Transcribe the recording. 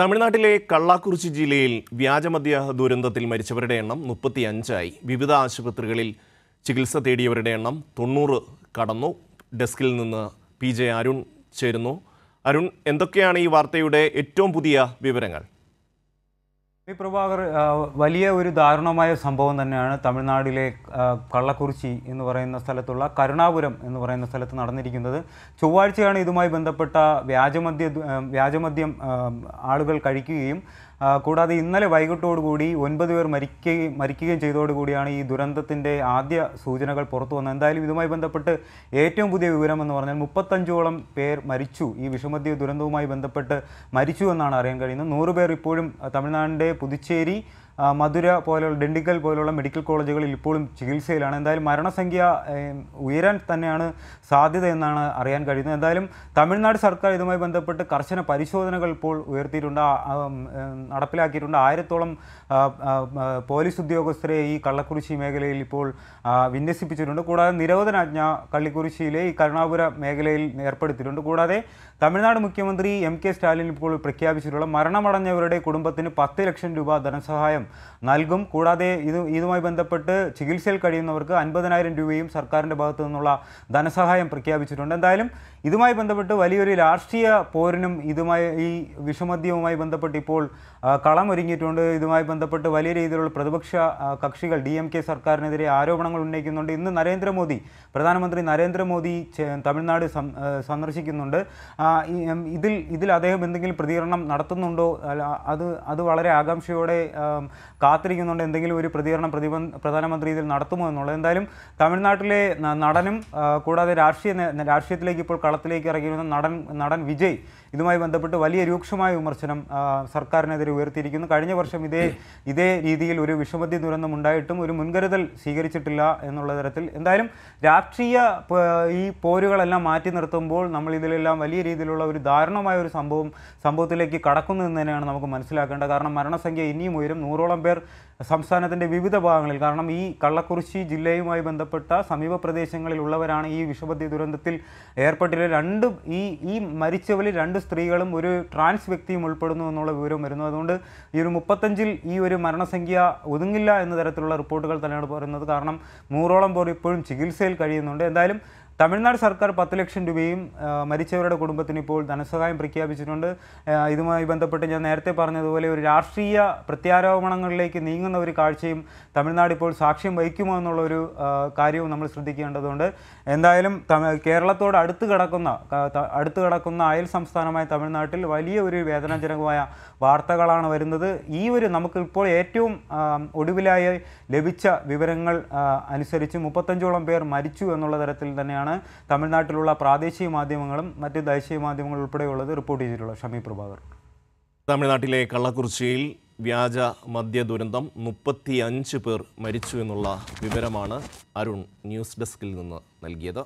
തമിഴ്നാട്ടിലെ കള്ളാക്കുറിച്ചി ജില്ലയിൽ വ്യാജമദ്യ ദുരന്തത്തിൽ മരിച്ചവരുടെ എണ്ണം മുപ്പത്തി അഞ്ചായി വിവിധ ആശുപത്രികളിൽ ചികിത്സ തേടിയവരുടെ എണ്ണം തൊണ്ണൂറ് കടന്നു ഡെസ്കിൽ നിന്ന് പി ജെ അരുൺ ചേരുന്നു അരുൺ എന്തൊക്കെയാണ് ഈ വാർത്തയുടെ ഏറ്റവും പുതിയ വിവരങ്ങൾ പി പ്രഭാകർ വലിയ ഒരു ദാരുണമായ സംഭവം തന്നെയാണ് തമിഴ്നാടിലെ കള്ളക്കുറിച്ചി എന്ന് പറയുന്ന സ്ഥലത്തുള്ള കരുണാപുരം എന്ന് പറയുന്ന സ്ഥലത്ത് നടന്നിരിക്കുന്നത് ചൊവ്വാഴ്ചയാണ് ഇതുമായി ബന്ധപ്പെട്ട വ്യാജമദ്യ വ്യാജമദ്യം ആളുകൾ കഴിക്കുകയും കൂടാതെ ഇന്നലെ വൈകിട്ടോടുകൂടി ഒൻപത് പേർ മരിക്കുകയും മരിക്കുകയും ചെയ്തതോടുകൂടിയാണ് ഈ ദുരന്തത്തിൻ്റെ ആദ്യ സൂചനകൾ പുറത്തു വന്നത് എന്തായാലും ഇതുമായി ബന്ധപ്പെട്ട് ഏറ്റവും പുതിയ വിവരം എന്ന് പറഞ്ഞാൽ മുപ്പത്തഞ്ചോളം പേർ മരിച്ചു ഈ വിഷമദ്യ ദുരന്തവുമായി ബന്ധപ്പെട്ട് മരിച്ചു എന്നാണ് അറിയാൻ കഴിയുന്നത് നൂറ് പേർ ഇപ്പോഴും തമിഴ്നാടിൻ്റെ പുതുച്ചേരി മധുര പോലെയുള്ള ഡിണ്ടിക്കൽ പോലെയുള്ള മെഡിക്കൽ കോളേജുകളിൽ ഇപ്പോഴും ചികിത്സയിലാണ് എന്തായാലും മരണസംഖ്യ ഉയരാൻ തന്നെയാണ് സാധ്യത എന്നാണ് അറിയാൻ കഴിയുന്നത് എന്തായാലും തമിഴ്നാട് സർക്കാർ ഇതുമായി ബന്ധപ്പെട്ട് കർശന പരിശോധനകൾ ഇപ്പോൾ ഉയർത്തിയിട്ടുണ്ട് നടപ്പിലാക്കിയിട്ടുണ്ട് ആയിരത്തോളം പോലീസ് ഉദ്യോഗസ്ഥരെ ഈ കള്ളക്കുറിശി മേഖലയിൽ ഇപ്പോൾ വിന്യസിപ്പിച്ചിട്ടുണ്ട് കൂടാതെ നിരോധനാജ്ഞ കള്ളിക്കുറിശിയിലെ ഈ കരുണാപുര മേഖലയിൽ ഏർപ്പെടുത്തിയിട്ടുണ്ട് കൂടാതെ തമിഴ്നാട് മുഖ്യമന്ത്രി എം കെ സ്റ്റാലിൻ ഇപ്പോൾ പ്രഖ്യാപിച്ചിട്ടുള്ള മരണമടഞ്ഞവരുടെ കുടുംബത്തിന് പത്ത് ലക്ഷം രൂപ ധനസഹായം സഹായം നൽകും കൂടാതെ ഇത് ഇതുമായി ബന്ധപ്പെട്ട് ചികിത്സയിൽ കഴിയുന്നവർക്ക് അൻപതിനായിരം രൂപയും സർക്കാരിൻ്റെ ഭാഗത്തു നിന്നുള്ള ധനസഹായം പ്രഖ്യാപിച്ചിട്ടുണ്ട് എന്തായാലും ഇതുമായി ബന്ധപ്പെട്ട് വലിയൊരു രാഷ്ട്രീയ പോരിനും ഇതുമായി ഈ വിഷമദ്യവുമായി ബന്ധപ്പെട്ട് ഇപ്പോൾ കളമൊരുങ്ങിയിട്ടുണ്ട് ഇതുമായി ബന്ധപ്പെട്ട് വലിയ രീതിയിലുള്ള പ്രതിപക്ഷ കക്ഷികൾ ഡി എം കെ സർക്കാരിനെതിരെ ആരോപണങ്ങൾ ഉന്നയിക്കുന്നുണ്ട് ഇന്ന് നരേന്ദ്രമോദി പ്രധാനമന്ത്രി നരേന്ദ്രമോദി തമിഴ്നാട് സന്ദർശിക്കുന്നുണ്ട് ഇതിൽ ഇതിൽ അദ്ദേഹം എന്തെങ്കിലും പ്രതികരണം നടത്തുന്നുണ്ടോ അത് അത് വളരെ ആകാംക്ഷയോടെ കാത്തിരിക്കുന്നുണ്ട് എന്തെങ്കിലും ഒരു പ്രതികരണം പ്രതിബ പ്രധാനമന്ത്രി ഇതിൽ നടത്തുമോ എന്നുള്ളത് എന്തായാലും തമിഴ്നാട്ടിലെ നടനും കൂടാതെ രാഷ്ട്രീയ രാഷ്ട്രീയത്തിലേക്ക് ഇപ്പോൾ കളത്തിലേക്ക് ഇറങ്ങിയിരുന്ന നടൻ നടൻ വിജയ് ഇതുമായി ബന്ധപ്പെട്ട് വലിയ രൂക്ഷമായ വിമർശനം സർക്കാരിനെതിരെ ഉയർത്തിയിരിക്കുന്നു കഴിഞ്ഞ വർഷം ഇതേ ഇതേ രീതിയിൽ ഒരു വിഷമതി ദുരന്തം ഉണ്ടായിട്ടും ഒരു മുൻകരുതൽ സ്വീകരിച്ചിട്ടില്ല എന്നുള്ള തരത്തിൽ എന്തായാലും രാഷ്ട്രീയ ഈ പോരുകളെല്ലാം മാറ്റി നിർത്തുമ്പോൾ നമ്മൾ ഇതിലെല്ലാം വലിയ രീതിയിലുള്ള ഒരു ദാരുണമായ ഒരു സംഭവം സംഭവത്തിലേക്ക് കടക്കുന്നു എന്ന് തന്നെയാണ് നമുക്ക് മനസ്സിലാക്കേണ്ടത് കാരണം മരണസംഖ്യ ഇനിയും ഉയരും നൂറോ നൂറോളം പേർ സംസ്ഥാനത്തിൻ്റെ വിവിധ ഭാഗങ്ങളിൽ കാരണം ഈ കള്ളക്കുറിശി ജില്ലയുമായി ബന്ധപ്പെട്ട സമീപ പ്രദേശങ്ങളിലുള്ളവരാണ് ഈ വിഷമദ്യ ദുരന്തത്തിൽ ഏർപ്പെട്ടില്ല രണ്ട് ഈ ഈ മരിച്ചവരിൽ രണ്ട് സ്ത്രീകളും ഒരു ട്രാൻസ് വ്യക്തിയും ഉൾപ്പെടുന്നു എന്നുള്ള വിവരം വരുന്നു അതുകൊണ്ട് ഈ ഒരു മുപ്പത്തഞ്ചിൽ ഈ ഒരു മരണസംഖ്യ ഒതുങ്ങില്ല എന്ന തരത്തിലുള്ള റിപ്പോർട്ടുകൾ തന്നെയാണ് പറയുന്നത് കാരണം നൂറോളം പേർ ഇപ്പോഴും ചികിത്സയിൽ കഴിയുന്നുണ്ട് എന്തായാലും തമിഴ്നാട് സർക്കാർ പത്ത് ലക്ഷം രൂപയും മരിച്ചവരുടെ കുടുംബത്തിന് ഇപ്പോൾ ധനസഹായം പ്രഖ്യാപിച്ചിട്ടുണ്ട് ഇതുമായി ബന്ധപ്പെട്ട് ഞാൻ നേരത്തെ പറഞ്ഞതുപോലെ ഒരു രാഷ്ട്രീയ പ്രത്യാരോപണങ്ങളിലേക്ക് നീങ്ങുന്ന ഒരു കാഴ്ചയും തമിഴ്നാട് ഇപ്പോൾ സാക്ഷ്യം വഹിക്കുമോ എന്നുള്ളൊരു കാര്യവും നമ്മൾ ശ്രദ്ധിക്കേണ്ടതുണ്ട് എന്തായാലും കേരളത്തോട് അടുത്ത് കിടക്കുന്ന അടുത്ത് കിടക്കുന്ന അയൽ സംസ്ഥാനമായ തമിഴ്നാട്ടിൽ വലിയ ഒരു വേദനാജനകമായ വാർത്തകളാണ് വരുന്നത് ഈ ഒരു നമുക്ക് ഇപ്പോൾ ഏറ്റവും ഒടുവിലായി ലഭിച്ച വിവരങ്ങൾ അനുസരിച്ച് മുപ്പത്തഞ്ചോളം പേർ മരിച്ചു എന്നുള്ള തരത്തിൽ തന്നെയാണ് തന്നെയാണ് തമിഴ്നാട്ടിലുള്ള പ്രാദേശിക മാധ്യമങ്ങളും മറ്റ് ദേശീയ മാധ്യമങ്ങൾ ഉൾപ്പെടെയുള്ളത് റിപ്പോർട്ട് ചെയ്തിട്ടുള്ളത് ഷമി പ്രഭാകർ തമിഴ്നാട്ടിലെ കള്ളക്കുറിശ്ശിയിൽ വ്യാജ മദ്യ ദുരന്തം മുപ്പത്തിയഞ്ച് പേർ മരിച്ചു എന്നുള്ള വിവരമാണ് അരുൺ ന്യൂസ് ഡെസ്കിൽ നിന്ന് നൽകിയത്